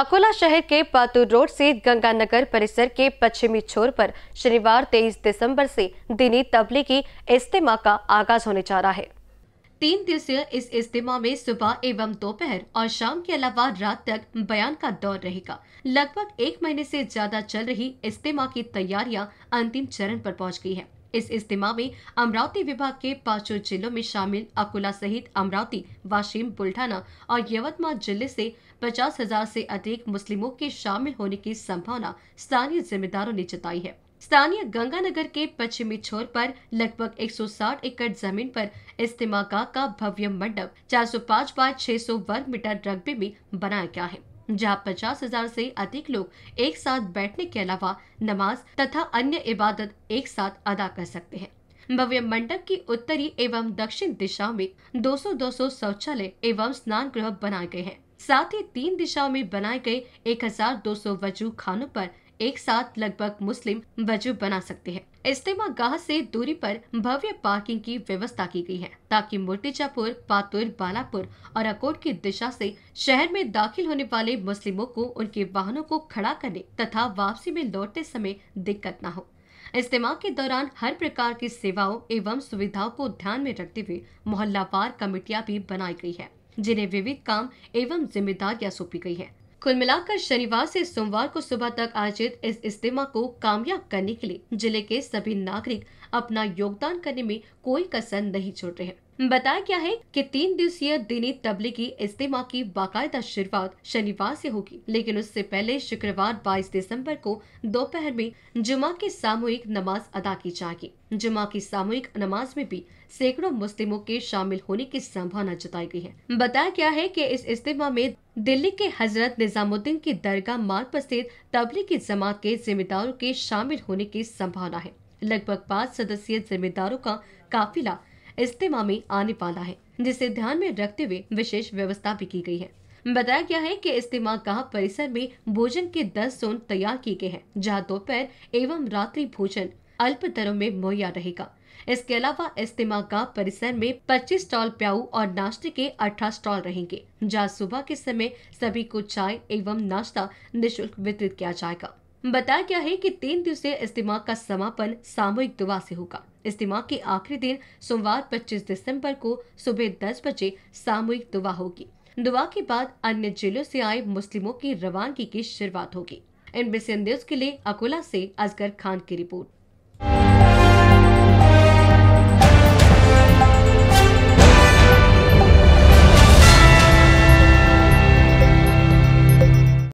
अकोला शहर के पातूर रोड से गंगानगर परिसर के पश्चिमी छोर पर शनिवार 23 दिसंबर से दिनी की इज्तिमा का आगाज होने जा रहा है तीन दिवसीय इस इज्तिमा में सुबह एवं दोपहर और शाम के अलावा रात तक बयान का दौर रहेगा लगभग एक महीने से ज्यादा चल रही इज्तिमा की तैयारियां अंतिम चरण पर पहुंच गई है इस इज्तिमा में अमरावती विभाग के पांचों जिलों में शामिल अकोला सहित अमरावती वाशिम बुल्ढाना और यवतमाल जिले से पचास हजार से अधिक मुस्लिमों के शामिल होने की संभावना स्थानीय जिम्मेदारों ने जताई है स्थानीय गंगानगर के पश्चिमी छोर पर लगभग 160 एकड़ जमीन पर इस्तेमागाह का भव्य मंडप 405 बाय सौ वर्ग मीटर रकबे में बनाया गया है जहां पचास हजार से अधिक लोग एक साथ बैठने के अलावा नमाज तथा अन्य इबादत एक साथ अदा कर सकते हैं भव्य मंडप की उत्तरी एवं दक्षिण दिशाओं में 200-200 शौचालय एवं स्नान गृह बनाए गए हैं साथ ही तीन दिशाओं में बनाए गए 1200 वजू खानों पर एक साथ लगभग मुस्लिम वजू बना सकते हैं इज्तेमा गाह से दूरी पर भव्य पार्किंग की व्यवस्था की गई है ताकि मूर्तिजापुर पातुर बालापुर और अकोट की दिशा से शहर में दाखिल होने वाले मुस्लिमों को उनके वाहनों को खड़ा करने तथा वापसी में लौटते समय दिक्कत न हो इज्तम के दौरान हर प्रकार की सेवाओं एवं सुविधाओं को ध्यान में रखते हुए मोहल्लावार कमेटियां भी बनाई गई है जिन्हें विविध काम एवं जिम्मेदारियां सौंपी गई है कुल मिलाकर शनिवार से सोमवार को सुबह तक आयोजित इस इज्तिमा को कामयाब करने के लिए जिले के सभी नागरिक अपना योगदान करने में कोई कसर नहीं छोड़ रहे हैं बताया गया है कि तीन दिवसीय दिनी तबलीगी इज्तिमा की बाकायदा शुरुआत शनिवार से होगी लेकिन उससे पहले शुक्रवार 22 दिसंबर को दोपहर में जुमा की सामूहिक नमाज अदा की जाएगी जुमा की सामूहिक नमाज में भी सैकड़ों मुस्लिमों के शामिल होने की संभावना जताई गई है बताया गया है कि इस इज्तिमा में दिल्ली के हजरत निजामुद्दीन की दरगाह मार्ग पर स्थित तबलीगी जमात के जिम्मेदारों के शामिल होने की संभावना है लगभग पाँच सदस्यीय जिम्मेदारों का काफिला इज्तिमा में आने वाला है जिसे ध्यान में रखते हुए विशेष व्यवस्था भी की गई है बताया गया है कि इस्तेमा गाह परिसर में भोजन के दस जोन तैयार किए गए हैं जहाँ दोपहर एवं रात्रि भोजन अल्प दरों में मुहैया रहेगा इसके अलावा इस्तेमा का परिसर में 25 स्टॉल प्याऊ और नाश्ते के 18 स्टॉल रहेंगे जहाँ सुबह के समय सभी को चाय एवं नाश्ता निशुल्क वितरित किया जाएगा बताया गया है कि तीन दिवसीय इज्तिमा का समापन सामूहिक दुआ से होगा इज्तिमा के आखिरी दिन सोमवार 25 दिसंबर को सुबह 10 बजे सामूहिक दुआ होगी दुआ के बाद अन्य जिलों से आए मुस्लिमों की रवानगी की शुरुआत होगी एनबीसी न्यूज के लिए अकोला से असगर खान की रिपोर्ट